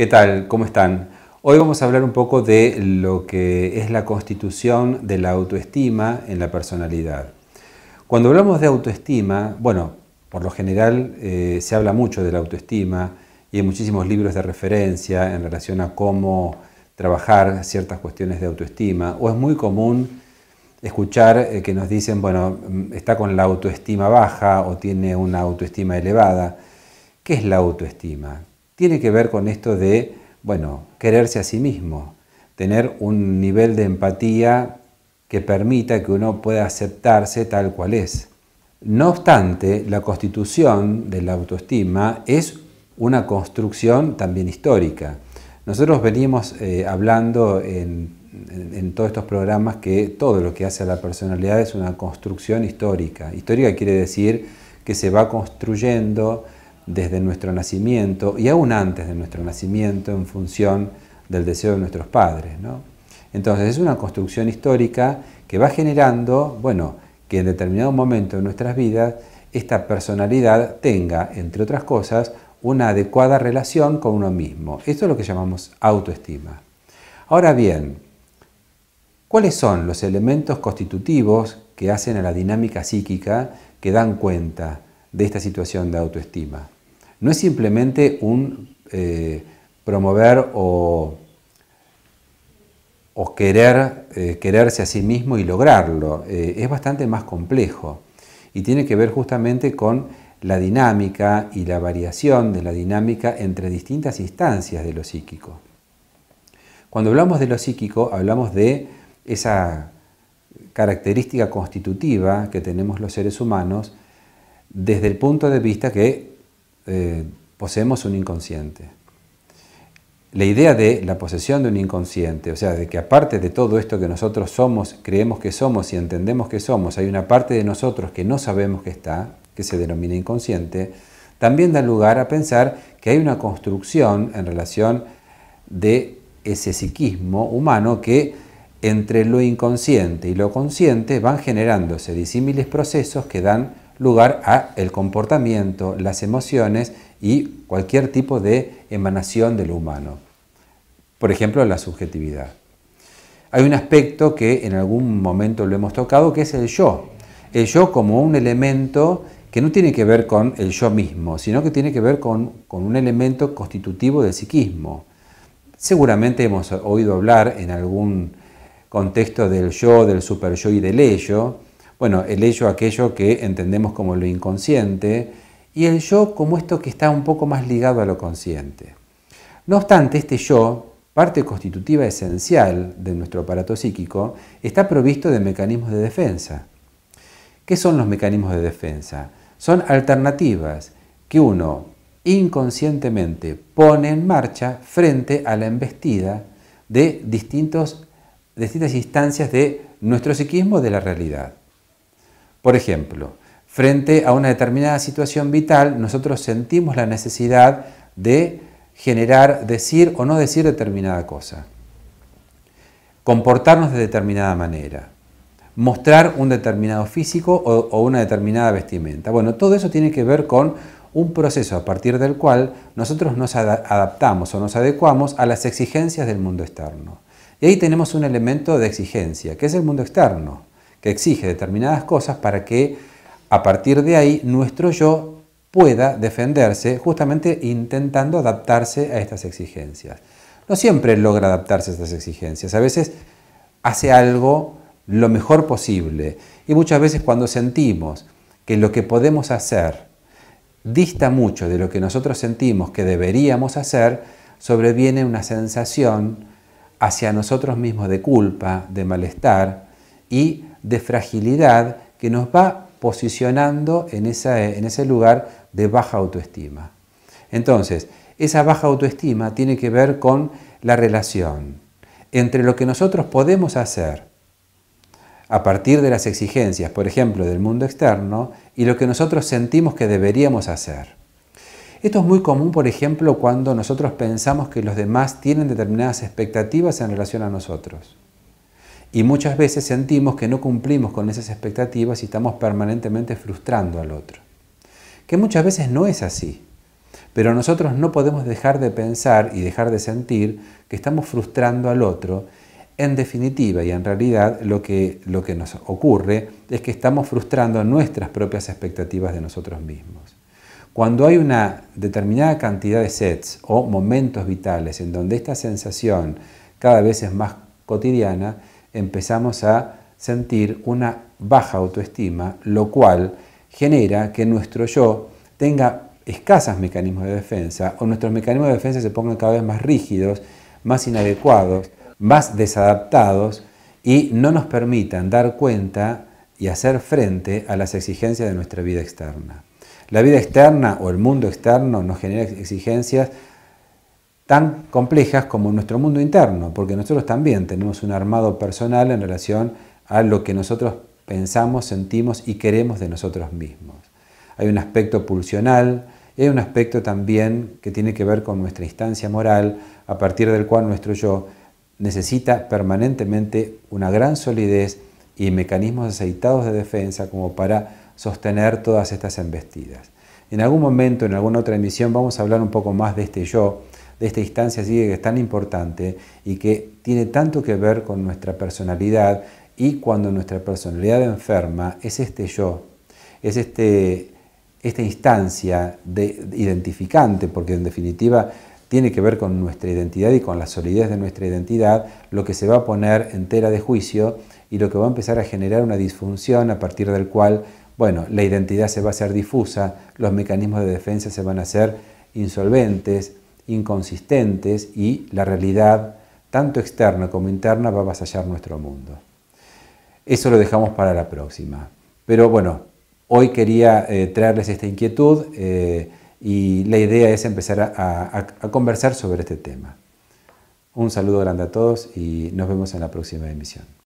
¿Qué tal? ¿Cómo están? Hoy vamos a hablar un poco de lo que es la constitución de la autoestima en la personalidad. Cuando hablamos de autoestima, bueno, por lo general eh, se habla mucho de la autoestima y hay muchísimos libros de referencia en relación a cómo trabajar ciertas cuestiones de autoestima. O es muy común escuchar eh, que nos dicen, bueno, mm, está con la autoestima baja o tiene una autoestima elevada. ¿Qué es la autoestima? tiene que ver con esto de, bueno, quererse a sí mismo, tener un nivel de empatía que permita que uno pueda aceptarse tal cual es. No obstante, la constitución de la autoestima es una construcción también histórica. Nosotros venimos eh, hablando en, en, todos estos programas que todo lo que hace a la personalidad es una construcción histórica. Histórica quiere decir que se va construyendo desde nuestro nacimiento y aún antes de nuestro nacimiento en función del deseo de nuestros padres. Entonces es una construcción histórica que va generando, bueno, que en determinado momento de nuestras vidas esta personalidad tenga, entre otras cosas, una adecuada relación con uno mismo. Esto es lo que llamamos autoestima. Ahora bien, ¿cuáles son los elementos constitutivos que hacen a la dinámica psíquica que dan cuenta de esta situación de autoestima? no es simplemente un eh, promover o, querer, eh, quererse a sí mismo y lograrlo. Eh, es bastante más complejo y tiene que ver justamente con la dinámica y la variación de la dinámica entre distintas instancias de lo psíquico. Cuando hablamos de lo psíquico, hablamos de esa característica constitutiva que tenemos los seres humanos desde el punto de vista que eh, poseemos un inconsciente. La idea de la posesión de un inconsciente, o sea, de que aparte de todo esto que nosotros somos, creemos que somos y entendemos que somos, hay una parte de nosotros que no sabemos que está, que se denomina inconsciente, también da lugar a pensar que hay una construcción en relación de ese psiquismo humano que entre lo inconsciente y lo consciente van generándose disímiles procesos que dan lugar a el comportamiento, las emociones y cualquier tipo de emanación de lo humano. Por ejemplo, la subjetividad. Hay un aspecto que en algún momento lo hemos tocado, que es el yo. El yo como un elemento que no tiene que ver con el yo mismo, sino que tiene que ver con, con un elemento constitutivo del psiquismo. Seguramente hemos oído hablar en algún contexto del yo, del super yo y del ello, bueno, el ello, aquello que entendemos como lo inconsciente, y el yo como esto que está un poco más ligado a lo consciente. No obstante, este yo, parte constitutiva esencial de nuestro aparato psíquico, está provisto de mecanismos de defensa. ¿Qué son los mecanismos de defensa? Son alternativas que uno inconscientemente pone en marcha frente a la embestida de distintas instancias de nuestro psiquismo de la realidad. Por ejemplo, frente a una determinada situación vital, nosotros sentimos la necesidad de generar, decir o no decir determinada cosa, comportarnos de determinada manera, mostrar un determinado físico o, una determinada vestimenta. Bueno, todo eso tiene que ver con un proceso a partir del cual nosotros nos adaptamos o nos adecuamos a las exigencias del mundo externo. Y ahí tenemos un elemento de exigencia, que es el mundo externo que exige determinadas cosas para que a partir de ahí nuestro yo pueda defenderse justamente intentando adaptarse a estas exigencias. No siempre logra adaptarse a estas exigencias, a veces hace algo lo mejor posible y muchas veces cuando sentimos que lo que podemos hacer dista mucho de lo que nosotros sentimos que deberíamos hacer, sobreviene una sensación hacia nosotros mismos de culpa, de malestar y de fragilidad que nos va posicionando en, en ese lugar de baja autoestima. Entonces, esa baja autoestima tiene que ver con la relación entre lo que nosotros podemos hacer a partir de las exigencias, por ejemplo, del mundo externo, y lo que nosotros sentimos que deberíamos hacer. Esto es muy común, por ejemplo, cuando nosotros pensamos que los demás tienen determinadas expectativas en relación a nosotros. Y muchas veces sentimos que no cumplimos con esas expectativas y estamos permanentemente frustrando al otro. Que muchas veces no es así. Pero nosotros no podemos dejar de pensar y dejar de sentir que estamos frustrando al otro. En definitiva y en realidad lo que, lo que nos ocurre es que estamos frustrando nuestras propias expectativas de nosotros mismos. Cuando hay una determinada cantidad de sets o momentos vitales en donde esta sensación cada vez es más cotidiana, empezamos a sentir una baja autoestima, lo cual genera que nuestro yo tenga escasos mecanismos de defensa o nuestros mecanismos de defensa se pongan cada vez más rígidos, más inadecuados, más desadaptados y no nos permitan dar cuenta y hacer frente a las exigencias de nuestra vida externa. La vida externa o el mundo externo nos genera exigencias tan complejas como nuestro mundo interno, porque nosotros también tenemos un armado personal en relación a lo que nosotros pensamos, sentimos y queremos de nosotros mismos. Hay un aspecto pulsional, hay un aspecto también que tiene que ver con nuestra instancia moral, a partir del cual nuestro yo necesita permanentemente una gran solidez y mecanismos aceitados de defensa como para sostener todas estas embestidas. En algún momento, en alguna otra emisión, vamos a hablar un poco más de este yo, de esta instancia sigue que es tan importante y que tiene tanto que ver con nuestra personalidad y cuando nuestra personalidad enferma es este yo, es este, esta instancia identificante, porque en definitiva tiene que ver con nuestra identidad y con la solidez de nuestra identidad, lo que se va a poner entera de juicio y lo que va a empezar a generar una disfunción a partir del cual, bueno, la identidad se va a hacer difusa, los mecanismos de defensa se van a hacer insolventes, inconsistentes y la realidad, tanto externa como interna, va a avasallar nuestro mundo. Eso lo dejamos para la próxima. Pero bueno, hoy quería eh, traerles esta inquietud eh, y la idea es empezar a conversar sobre este tema. Un saludo grande a todos y nos vemos en la próxima emisión.